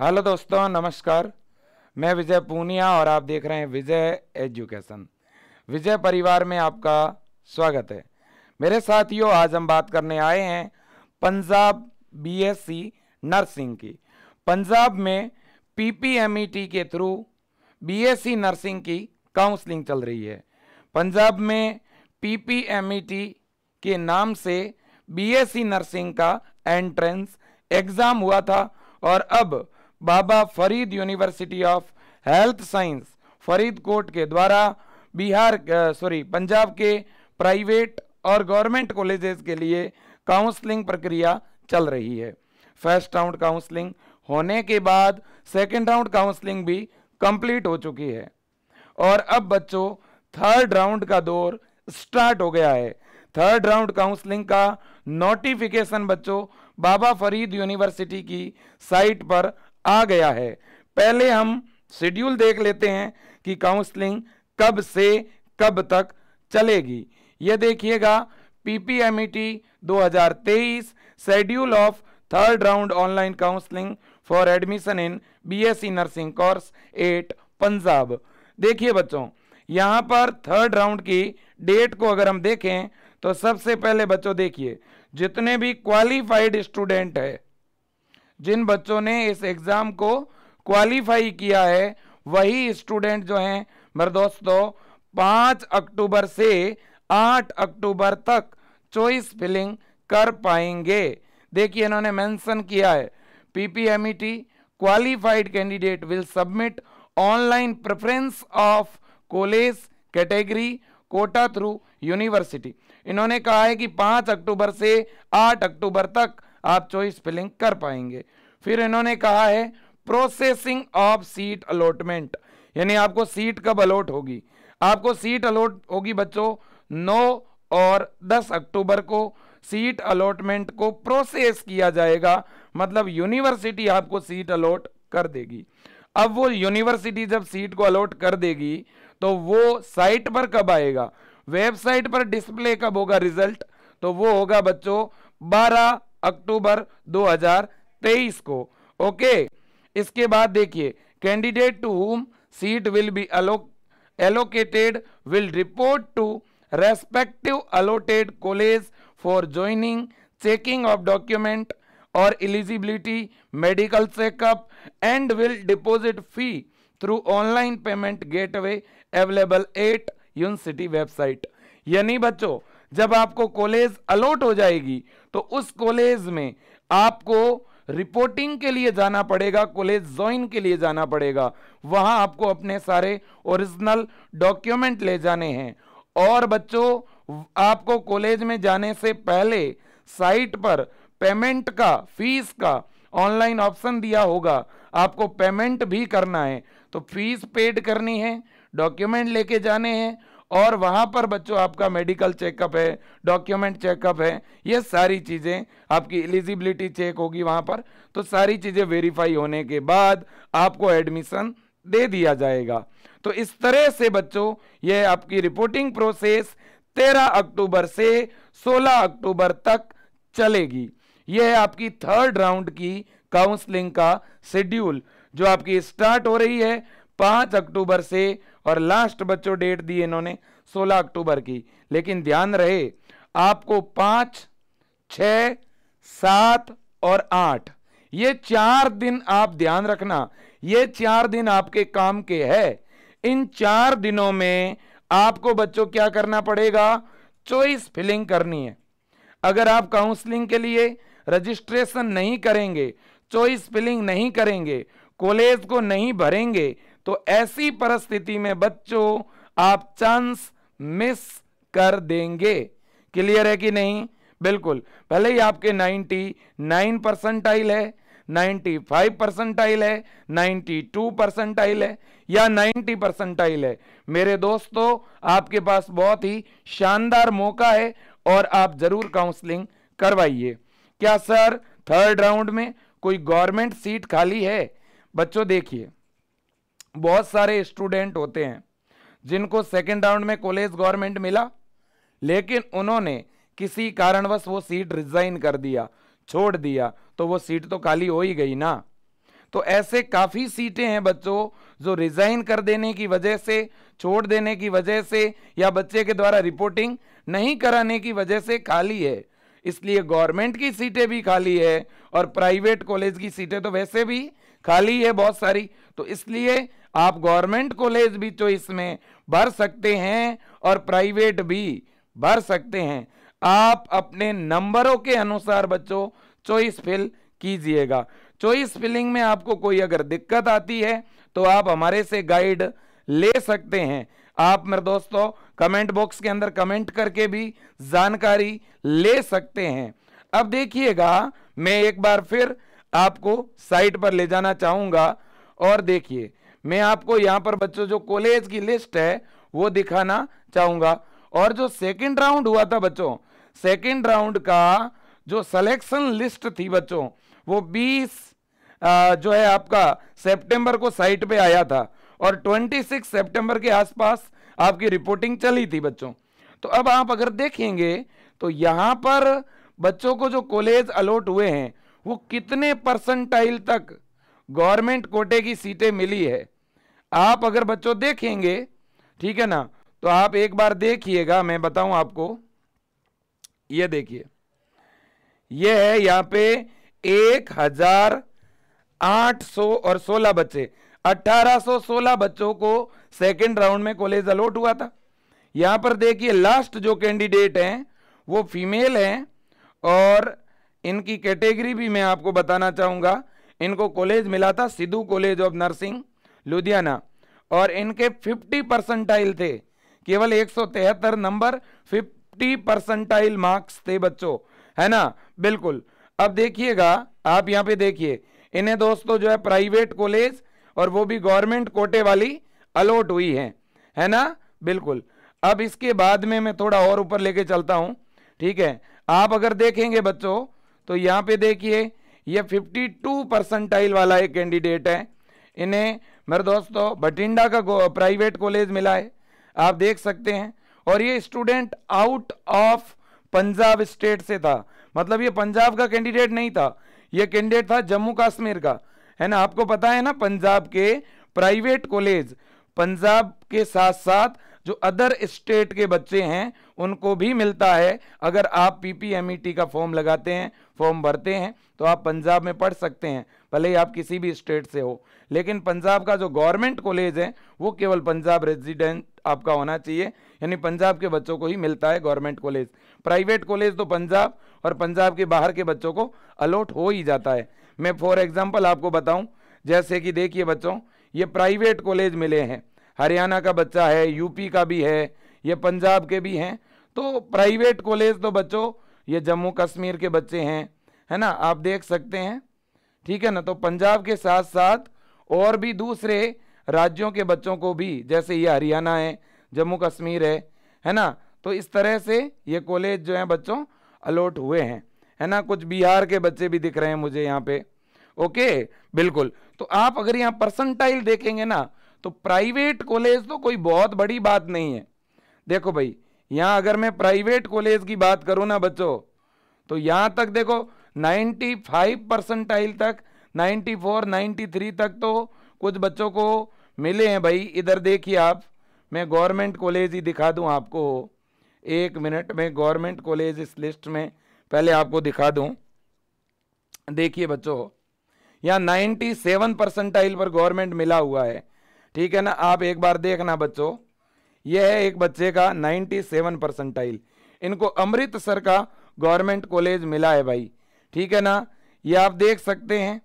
hello दोस्तों नमस्कार मैं विजय पूनिया और आप देख रहे हैं विजय एजुकेशन विजय परिवार में आपका स्वागत है मेरे साथियों आज हम बात करने आए हैं पंजाब बीएससी नर्सिंग की पंजाब में पीपीएमईटी के थ्रू बीएससी नर्सिंग की काउंसलिंग चल रही है पंजाब में पीपीएमईटी के नाम से बीएससी नर्सिंग का एंट्रेंस एग्ज़ाम हुआ था और अब Baba Farid university of health science Faridkot के द्वारा बिहार सॉरी पंजाब के प्राइवेट और गवर्नमेंट कॉलेजेस के लिए काउंसलिंग प्रक्रिया चल रही है फर्स्ट राउंड काउंसलिंग होने के बाद सेकेंड राउंड काउंसलिंग भी कंप्लीट हो चुकी है और अब बच्चों थर्ड राउंड का दौर स्टार्ट हो गया है थर्ड राउंड काउंसलिंग का नोटिफिकेशन बच्चों बाबा फरीद यूनिवर्सिटी की साइट पर आ गया है पहले हम शेड्यूल देख लेते हैं कि काउंसलिंग कब से कब तक चलेगी ये देखिएगा PPMET 2023 schedule of third round online counselling for admission in BSc nursing course at Punjab देखिए बच्चों यहाँ पर थर्ड राउंड की डेट को अगर हम देखें तो सबसे पहले बच्चों देखिए जितने भी क्वालिफाइड स्टूडेंट है जिन बच्चों ने इस एग्ज़ाम को क्वालिफाई किया है वही स्टूडेंट जो हैं मेरे दोस्तों पाँच अक्टूबर से आठ अक्टूबर तक चॉइस फिलिंग कर पाएंगे देखिए इन्होंने मेंशन किया है PPMET qualified candidate will submit online preference of college category quota through university इन्होंने कहा है कि पांच अक्टूबर से आठ अक्टूबर तक आप चॉइस फिलिंग कर पाएंगे फिर इन्होंने कहा है प्रोसेसिंग ऑफ सीट अलॉटमेंट यानी आपको सीट कब अलॉट होगी आपको सीट अलॉट होगी बच्चों 9 और 10 अक्टूबर को सीट अलॉटमेंट को प्रोसेस किया जाएगा मतलब यूनिवर्सिटी आपको सीट अलॉट कर देगी अब वो यूनिवर्सिटी जब सीट को अलॉट कर देगी तो वो साइट पर कब आएगा वेबसाइट पर डिस्प्ले कब होगा रिजल्ट तो वो होगा बच्चों अक्टूबर 2023 को ओके इसके बाद देखिए candidate to home seat will be allocated will report to respective allotted college for joining checking of document और eligibility medical checkup and will deposit fee through online payment gateway available at university website यानी बच्चों जब आपको college allot हो जाएगी तो उस college में आपको रिपोर्टिंग के लिए जाना पड़ेगा कॉलेज ज्वाइन के लिए जाना पड़ेगा वहाँ आपको अपने सारे ओरिजिनल डॉक्यूमेंट ले जाने हैं और बच्चों आपको कॉलेज में जाने से पहले साइट पर पेमेंट का फीस का ऑनलाइन ऑप्शन दिया होगा आपको पेमेंट भी करना है तो फीस पेड करनी है डॉक्यूमेंट लेके जाने हैं और वहाँ पर बच्चों आपका मेडिकल चेकअप है डॉक्यूमेंट चेकअप है ये सारी चीज़ें आपकी एलिजिबिलिटी चेक होगी वहाँ पर तो सारी चीज़ें वेरीफाई होने के बाद आपको एडमिशन दे दिया जाएगा तो इस तरह से बच्चों ये आपकी रिपोर्टिंग प्रोसेस 13 अक्टूबर से 16 अक्टूबर तक चलेगी यह है आपकी थर्ड राउंड की काउंसलिंग का शेड्यूल जो आपकी स्टार्ट हो रही है पाँच अक्टूबर से और लास्ट बच्चों डेट दी इन्होंने सोलह अक्टूबर की लेकिन ध्यान रहे आपको पाँच छ सात और आठ ये चार दिन आप ध्यान रखना ये चार दिन आपके काम के है इन चार दिनों में आपको बच्चों क्या करना पड़ेगा चॉइस फिलिंग करनी है अगर आप काउंसलिंग के लिए रजिस्ट्रेशन नहीं करेंगे चॉइस फिलिंग नहीं करेंगे कॉलेज को नहीं भरेंगे तो ऐसी परिस्थिति में बच्चों आप चांस मिस कर देंगे क्लियर है कि नहीं बिल्कुल भले ही आपके 99 परसेंटाइल है 95 परसेंटाइल है 92 परसेंटाइल है या 90 परसेंटाइल है मेरे दोस्तों आपके पास बहुत ही शानदार मौका है और आप जरूर काउंसलिंग करवाइए क्या सर थर्ड राउंड में कोई गवर्नमेंट सीट खाली है बच्चों देखिए बहुत सारे स्टूडेंट होते हैं जिनको सेकेंड राउंड में कॉलेज गवर्नमेंट मिला लेकिन उन्होंने किसी कारणवश वो सीट रिजाइन कर दिया छोड़ दिया तो वो सीट तो खाली हो ही गई ना तो ऐसे काफ़ी सीटें हैं बच्चों जो रिज़ाइन कर देने की वजह से छोड़ देने की वजह से या बच्चे के द्वारा रिपोर्टिंग नहीं कराने की वजह से खाली है इसलिए गवर्नमेंट की सीटें भी खाली है और प्राइवेट कॉलेज की सीटें तो वैसे भी खाली है बहुत सारी तो इसलिए आप गवर्नमेंट कॉलेज भी तो इसमें भर सकते हैं और प्राइवेट भी भर सकते हैं आप अपने नंबरों के अनुसार बच्चों चॉइस फिल कीजिएगा चॉइस फिलिंग में आपको कोई अगर दिक्कत आती है तो आप हमारे से गाइड ले सकते हैं आप मेरे दोस्तों कमेंट बॉक्स के अंदर कमेंट करके भी जानकारी ले सकते हैं अब देखिएगा मैं एक बार फिर आपको साइट पर ले जाना चाहूंगा और देखिए मैं आपको यहाँ पर बच्चों जो कॉलेज की लिस्ट है वो दिखाना चाहूंगा और जो सेकंड राउंड हुआ था बच्चों सेकंड राउंड का जो सिलेक्शन लिस्ट थी बच्चों वो 20 जो है आपका सितंबर को साइट पे आया था और 26 सितंबर के आसपास आपकी रिपोर्टिंग चली थी बच्चों तो अब आप अगर देखेंगे तो यहाँ पर बच्चों को जो कॉलेज अलॉट हुए हैं वो कितने परसेंटाइल तक गवर्नमेंट कोटे की सीटें मिली है आप अगर बच्चों देखेंगे ठीक है ना तो आप एक बार देखिएगा मैं बताऊं आपको ये देखिए ये है यहाँ पे एक हजार आठ सौ और सोलह बच्चे अट्ठारह सो सोलह बच्चों को सेकेंड राउंड में कॉलेज अलॉट हुआ था यहाँ पर देखिए लास्ट जो कैंडिडेट हैं वो फीमेल हैं और इनकी कैटेगरी भी मैं आपको बताना चाहूँगा इनको कॉलेज मिला था Sidhu college of nursing Ludhiana और इनके 50 परसेंटाइल थे केवल एक नंबर 50 परसेंटाइल मार्क्स थे बच्चों है ना बिल्कुल अब देखिएगा आप यहाँ पे देखिए इन्हें दोस्तों जो है प्राइवेट कॉलेज और वो भी गवर्नमेंट कोटे वाली अलॉट हुई है है ना बिल्कुल अब इसके बाद में मैं थोड़ा और ऊपर लेके चलता हूँ ठीक है आप अगर देखेंगे बच्चों तो यहाँ पे देखिए ये 52 परसेंटाइल वाला एक कैंडिडेट है इन्हें मेरे दोस्तों बठिंडा का प्राइवेट कॉलेज मिला है आप देख सकते हैं और ये student out of Punjab state से था मतलब ये पंजाब का कैंडिडेट नहीं था ये कैंडिडेट था जम्मू कश्मीर का है ना आपको पता है ना पंजाब के प्राइवेट कॉलेज पंजाब के साथ साथ जो अदर स्टेट के बच्चे हैं उनको भी मिलता है अगर आप पीपीएमईटी e का फॉर्म लगाते हैं फॉर्म भरते हैं तो आप पंजाब में पढ़ सकते हैं भले ही आप किसी भी स्टेट से हो लेकिन पंजाब का जो गवर्नमेंट कॉलेज है वो केवल पंजाब रेजिडेंट आपका होना चाहिए यानी पंजाब के बच्चों को ही मिलता है गवर्नमेंट कॉलेज प्राइवेट कॉलेज तो पंजाब और पंजाब के बाहर के बच्चों को अलॉट हो ही जाता है मैं फॉर एग्जाम्पल आपको बताऊँ जैसे कि देखिए बच्चों ये प्राइवेट कॉलेज मिले हैं हरियाणा का बच्चा है यूपी का भी है ये पंजाब के भी हैं तो प्राइवेट कॉलेज तो बच्चों ये जम्मू कश्मीर के बच्चे हैं है ना आप देख सकते हैं ठीक है ना तो पंजाब के साथ साथ और भी दूसरे राज्यों के बच्चों को भी जैसे ये हरियाणा है जम्मू कश्मीर है है ना तो इस तरह से ये कॉलेज जो हैं बच्चों अलॉट हुए हैं है ना कुछ बिहार के बच्चे भी दिख रहे हैं मुझे यहाँ पे ओके बिल्कुल तो आप अगर यहाँ परसेंटाइल देखेंगे ना तो प्राइवेट कॉलेज तो कोई बहुत बड़ी बात नहीं है देखो भाई यहां अगर मैं प्राइवेट कॉलेज की बात करूं ना बच्चों तो यहां तक देखो 95 परसेंटाइल तक 94, 93 तक तो कुछ बच्चों को मिले हैं भाई इधर देखिए आप मैं गवर्नमेंट कॉलेज ही दिखा दूं आपको एक मिनट में गवर्नमेंट कॉलेज इस लिस्ट में पहले आपको दिखा दूं देखिए बच्चों यहां 97 परसेंटाइल पर गवर्नमेंट मिला हुआ है ठीक है ना आप एक बार देखना बच्चों यह है एक बच्चे का 97 परसेंटाइल इनको अमृतसर का गवर्नमेंट कॉलेज मिला है भाई ठीक है ना ये आप देख सकते हैं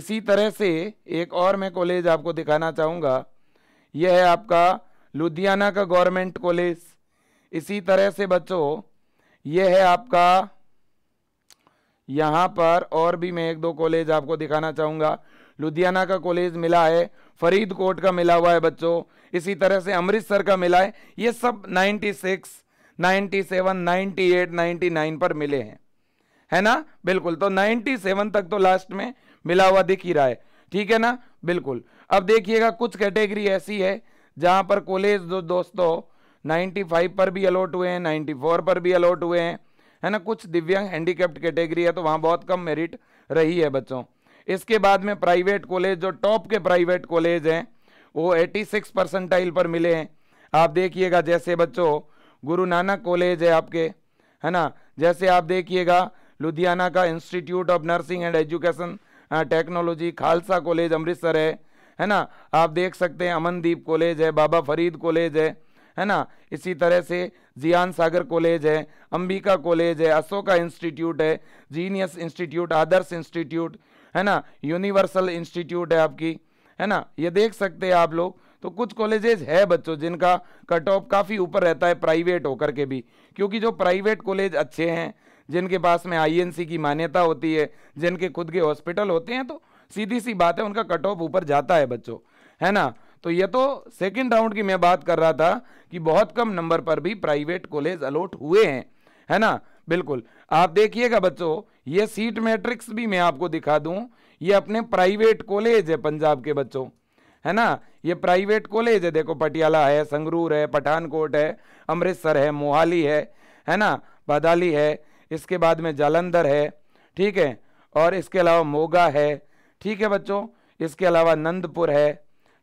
इसी तरह से एक और मैं कॉलेज आपको दिखाना चाहूँगा यह है आपका लुधियाना का गवर्नमेंट कॉलेज इसी तरह से बच्चों यह है आपका यहाँ पर और भी मैं एक दो कॉलेज आपको दिखाना चाहूँगा लुधियाना का कॉलेज मिला है फरीदकोट का मिला हुआ है बच्चों इसी तरह से अमृतसर का मिला है ये सब 96, 97, 98, 99 पर मिले हैं है ना बिल्कुल तो 97 तक तो लास्ट में मिला हुआ दिख ही रहा है ठीक है ना बिल्कुल अब देखिएगा कुछ कैटेगरी ऐसी है जहाँ पर कॉलेज जो दोस्तों नाइन्टी पर भी अलॉट हुए हैं नाइन्टी पर भी अलॉट हुए हैं है ना कुछ दिव्यांग हैंडीकेप्ट कैटेगरी है तो वहाँ बहुत कम मेरिट रही है बच्चों इसके बाद में प्राइवेट कॉलेज जो टॉप के प्राइवेट कॉलेज हैं वो 86 परसेंटाइल पर मिले हैं आप देखिएगा जैसे बच्चों गुरु नानक कॉलेज है आपके है ना जैसे आप देखिएगा लुधियाना का institute of nursing and education technology Khalsa college Amritsar है है ना आप देख सकते हैं अमनदीप कॉलेज है बाबा फरीद कॉलेज है है ना इसी तरह से जियान सागर कॉलेज है अंबिका कॉलेज है अशोका इंस्टीट्यूट है जीनियस इंस्टीट्यूट आदर्श इंस्टीट्यूट है ना यूनिवर्सल इंस्टीट्यूट है आपकी है ना ये देख सकते हैं आप लोग तो कुछ कॉलेजेस है बच्चों जिनका कट ऑफ काफ़ी ऊपर रहता है प्राइवेट होकर के भी क्योंकि जो प्राइवेट कॉलेज अच्छे हैं जिनके पास में आईएनसी की मान्यता होती है जिनके खुद के हॉस्पिटल होते हैं तो सीधी सी बात है उनका कट ऑफ ऊपर जाता है बच्चों है ना तो ये तो सेकेंड राउंड की मैं बात कर रहा था कि बहुत कम नंबर पर भी प्राइवेट कॉलेज अलॉट हुए हैं है ना बिल्कुल आप देखिएगा बच्चों ये सीट मैट्रिक्स भी मैं आपको दिखा दूं ये अपने प्राइवेट कॉलेज है पंजाब के बच्चों है ना ये प्राइवेट कॉलेज है देखो पटियाला है संगरूर है पठानकोट है अमृतसर है मोहाली है है ना बदाली है इसके बाद में जालंधर है ठीक है और इसके अलावा मोगा है ठीक है बच्चों इसके अलावा नंदपुर है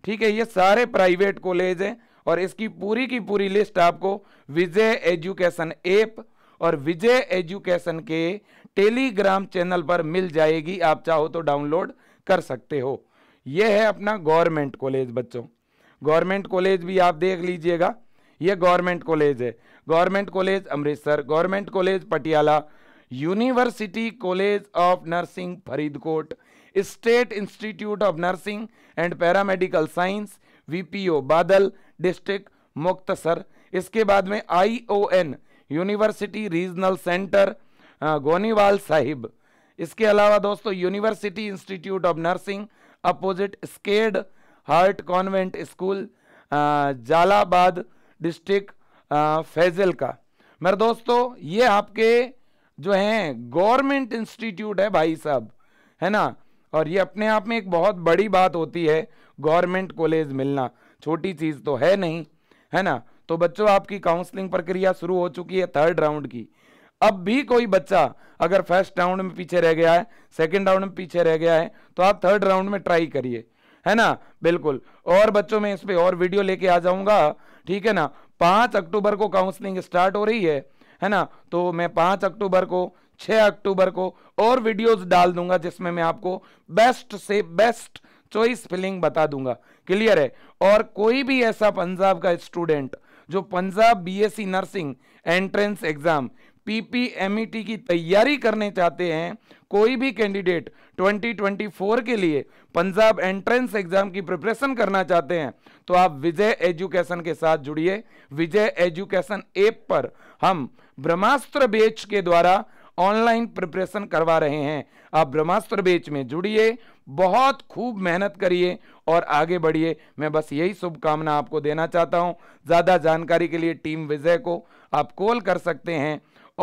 ठीक है ये सारे प्राइवेट कॉलेज हैं और इसकी पूरी की पूरी लिस्ट आपको विजय एजुकेशन ऐप और विजय एजुकेशन के टेलीग्राम चैनल पर मिल जाएगी आप चाहो तो डाउनलोड कर सकते हो यह है अपना गवर्नमेंट कॉलेज बच्चों गवर्नमेंट कॉलेज भी आप देख लीजिएगा यह गवर्नमेंट कॉलेज है government college Amritsar government college Patiala university college of nursing Faridkot state institute of nursing and paramedical science VPO Badal district Muktsar इसके बाद में ION university regional centre Goniwal Sahib इसके अलावा दोस्तों university institute of nursing opposite sacred heart convent school Jalalabad district Faizal का मेरे दोस्तों ये आपके जो हैं गवर्नमेंट इंस्टीट्यूट है भाई साहब है ना और ये अपने आप में एक बहुत बड़ी बात होती है गवर्नमेंट कॉलेज मिलना छोटी चीज़ तो है नहीं है ना तो बच्चों आपकी काउंसलिंग प्रक्रिया शुरू हो चुकी है थर्ड राउंड की अब भी कोई बच्चा अगर फर्स्ट राउंड में पीछे रह गया है सेकंड राउंड में पीछे रह गया है तो आप थर्ड राउंड में ट्राई करिए है ना बिल्कुल और बच्चों में इस पर और वीडियो लेके आ जाऊंगा ठीक है ना पाँच अक्टूबर को काउंसलिंग स्टार्ट हो रही है है ना तो मैं पाँच अक्टूबर को छह अक्टूबर को और वीडियोस डाल दूंगा जिसमें मैं आपको बेस्ट से बेस्ट चॉइस फिलिंग बता दूंगा क्लियर है और कोई भी ऐसा पंजाब का स्टूडेंट जो Punjab BSc nursing entrance exam PPMET e की तैयारी करने चाहते हैं कोई भी कैंडिडेट 2024 के लिए पंजाब एंट्रेंस एग्जाम की प्रिपरेशन करना चाहते हैं तो आप विजय एजुकेशन के साथ जुड़िए विजय एजुकेशन ऐप पर हम ब्रह्मास्त्र बेच के द्वारा ऑनलाइन प्रिपरेशन करवा रहे हैं आप ब्रह्मास्त्र बेच में जुड़िए बहुत खूब मेहनत करिए और आगे बढ़िए मैं बस यही शुभकामना आपको देना चाहता हूँ ज़्यादा जानकारी के लिए टीम विजय को आप कॉल कर सकते हैं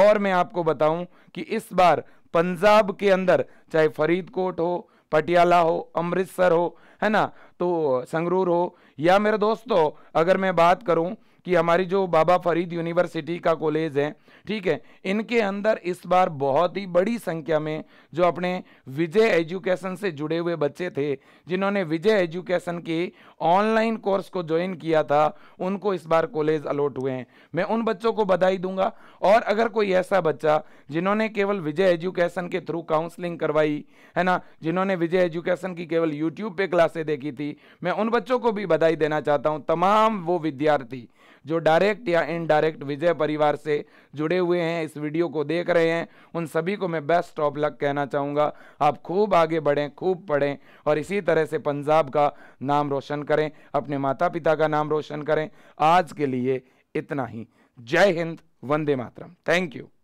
और मैं आपको बताऊं कि इस बार पंजाब के अंदर चाहे फरीदकोट हो पटियाला हो अमृतसर हो है ना तो संगरूर हो या मेरे दोस्तों अगर मैं बात करूं कि हमारी जो बाबा फरीद यूनिवर्सिटी का कॉलेज है ठीक है इनके अंदर इस बार बहुत ही बड़ी संख्या में जो अपने विजय एजुकेशन से जुड़े हुए बच्चे थे जिन्होंने विजय एजुकेशन के ऑनलाइन कोर्स को ज्वाइन किया था उनको इस बार कॉलेज अलॉट हुए हैं मैं उन बच्चों को बधाई दूंगा और अगर कोई ऐसा बच्चा जिन्होंने केवल विजय एजुकेशन के थ्रू काउंसलिंग करवाई है ना जिन्होंने विजय एजुकेशन की केवल यूट्यूब पर क्लासे देखी थी मैं उन बच्चों को भी बधाई देना चाहता हूँ तमाम वो विद्यार्थी जो डायरेक्ट या इनडायरेक्ट विजय परिवार से जुड़े हुए हैं इस वीडियो को देख रहे हैं उन सभी को मैं बेस्ट ऑफ लक कहना चाहूँगा आप खूब आगे बढ़ें खूब पढ़ें और इसी तरह से पंजाब का नाम रोशन करें अपने माता पिता का नाम रोशन करें आज के लिए इतना ही जय हिंद वंदे मातरम थैंक यू